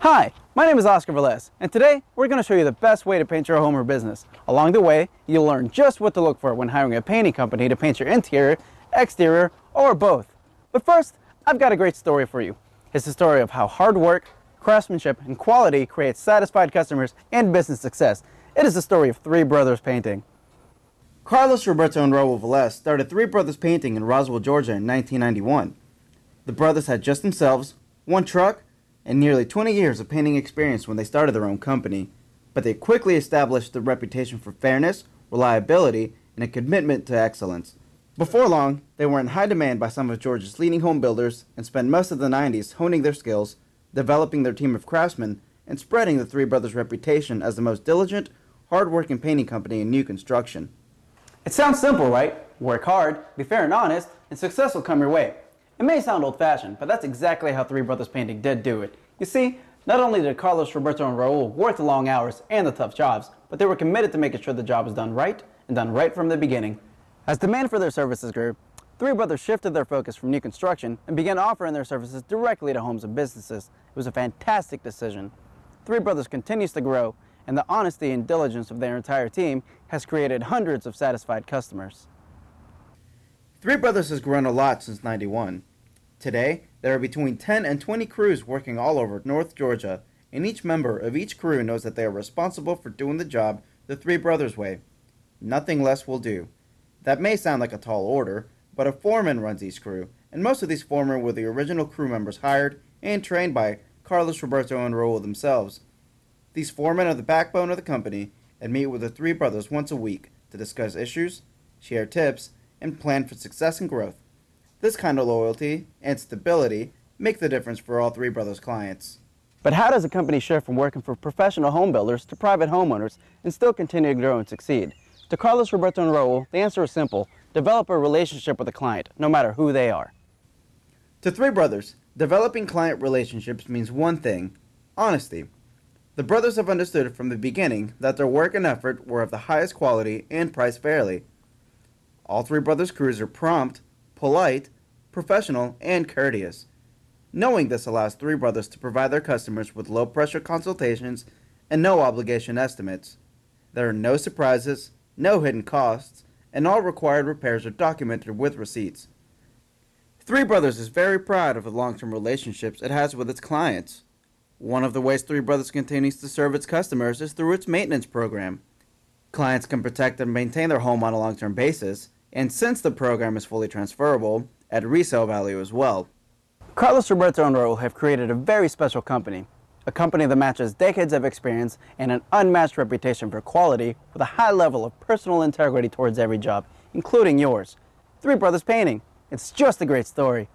Hi, my name is Oscar Velez, and today we're going to show you the best way to paint your home or business. Along the way, you'll learn just what to look for when hiring a painting company to paint your interior, exterior, or both. But first, I've got a great story for you. It's the story of how hard work, craftsmanship, and quality create satisfied customers and business success. It is the story of Three Brothers Painting. Carlos Roberto and Raul Velez started Three Brothers Painting in Roswell, Georgia in 1991. The brothers had just themselves, one truck, and nearly 20 years of painting experience when they started their own company, but they quickly established the reputation for fairness, reliability, and a commitment to excellence. Before long, they were in high demand by some of Georgia's leading home builders and spent most of the 90s honing their skills, developing their team of craftsmen, and spreading the Three Brothers' reputation as the most diligent, hard-working painting company in new construction. It sounds simple, right? Work hard, be fair and honest, and success will come your way. It may sound old fashioned, but that's exactly how Three Brothers Painting did do it. You see, not only did Carlos, Roberto, and Raul work the long hours and the tough jobs, but they were committed to making sure the job was done right and done right from the beginning. As demand for their services grew, Three Brothers shifted their focus from new construction and began offering their services directly to homes and businesses. It was a fantastic decision. Three Brothers continues to grow, and the honesty and diligence of their entire team has created hundreds of satisfied customers. Three Brothers has grown a lot since 91. Today, there are between 10 and 20 crews working all over North Georgia, and each member of each crew knows that they are responsible for doing the job the Three Brothers way. Nothing less will do. That may sound like a tall order, but a foreman runs each crew, and most of these foremen were the original crew members hired and trained by Carlos Roberto and Raul themselves. These foremen are the backbone of the company and meet with the Three Brothers once a week to discuss issues, share tips, and plan for success and growth. This kind of loyalty and stability make the difference for all Three Brothers clients. But how does a company shift from working for professional home builders to private homeowners and still continue to grow and succeed? To Carlos Roberto and Raul, the answer is simple. Develop a relationship with a client, no matter who they are. To Three Brothers, developing client relationships means one thing, honesty. The brothers have understood from the beginning that their work and effort were of the highest quality and priced fairly. All three brothers' crews are prompt, polite, professional, and courteous. Knowing this allows Three Brothers to provide their customers with low pressure consultations and no obligation estimates. There are no surprises, no hidden costs, and all required repairs are documented with receipts. Three Brothers is very proud of the long term relationships it has with its clients. One of the ways Three Brothers continues to serve its customers is through its maintenance program. Clients can protect and maintain their home on a long term basis, and since the program is fully transferable, at resale value as well. Carlos Roberto and Raul have created a very special company, a company that matches decades of experience and an unmatched reputation for quality with a high level of personal integrity towards every job, including yours. Three Brothers Painting. It's just a great story.